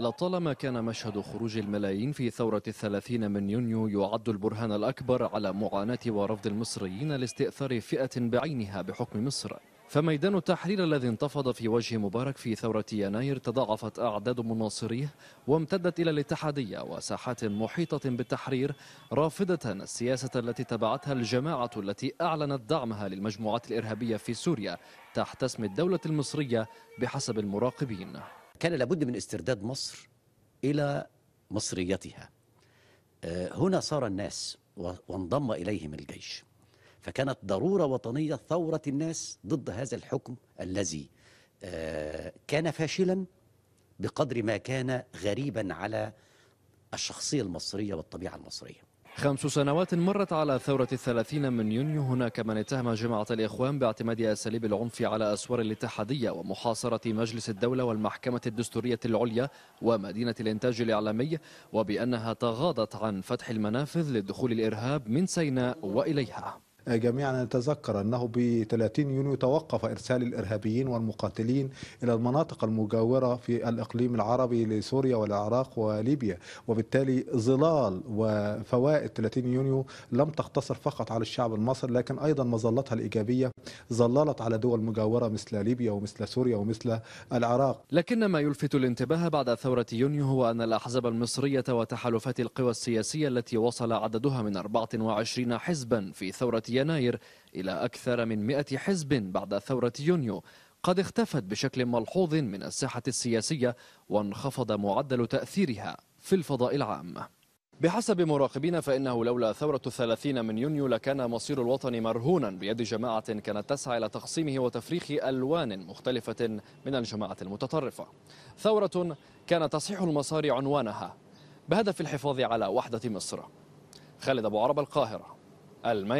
لطالما كان مشهد خروج الملايين في ثورة الثلاثين من يونيو يعد البرهان الأكبر على معاناة ورفض المصريين لاستئثار فئة بعينها بحكم مصر فميدان التحرير الذي انتفض في وجه مبارك في ثورة يناير تضاعفت أعداد مناصريه وامتدت إلى الاتحادية وساحات محيطة بالتحرير رافضة السياسة التي تبعتها الجماعة التي أعلنت دعمها للمجموعات الإرهابية في سوريا تحت اسم الدولة المصرية بحسب المراقبين كان لابد من استرداد مصر إلى مصريتها آه، هنا صار الناس وانضم إليهم الجيش فكانت ضرورة وطنية ثورة الناس ضد هذا الحكم الذي آه، كان فاشلا بقدر ما كان غريبا على الشخصية المصرية والطبيعة المصرية خمس سنوات مرت على ثورة الثلاثين من يونيو هناك من اتهم جماعة الإخوان باعتماد أساليب العنف على أسوار الاتحادية ومحاصرة مجلس الدولة والمحكمة الدستورية العليا ومدينة الإنتاج الإعلامي وبأنها تغاضت عن فتح المنافذ لدخول الإرهاب من سيناء وإليها جميعا نتذكر أنه ب 30 يونيو توقف إرسال الإرهابيين والمقاتلين إلى المناطق المجاورة في الإقليم العربي لسوريا والعراق وليبيا وبالتالي ظلال وفوائد 30 يونيو لم تقتصر فقط على الشعب المصري لكن أيضا مظلتها الإيجابية ظللت على دول مجاورة مثل ليبيا ومثل سوريا ومثل العراق لكن ما يلفت الانتباه بعد ثورة يونيو هو أن الأحزاب المصرية وتحالفات القوى السياسية التي وصل عددها من 24 حزبا في ثورة يناير إلى أكثر من 100 حزب بعد ثورة يونيو قد اختفت بشكل ملحوظ من الساحة السياسية وانخفض معدل تأثيرها في الفضاء العام بحسب مراقبين فإنه لولا ثورة الثلاثين من يونيو لكان مصير الوطن مرهونا بيد جماعة كانت تسعى إلى تقسيمه وتفريخ ألوان مختلفة من الجماعة المتطرفة ثورة كان تصحيح المسار عنوانها بهدف الحفاظ على وحدة مصر خالد أبو عرب القاهرة الميادين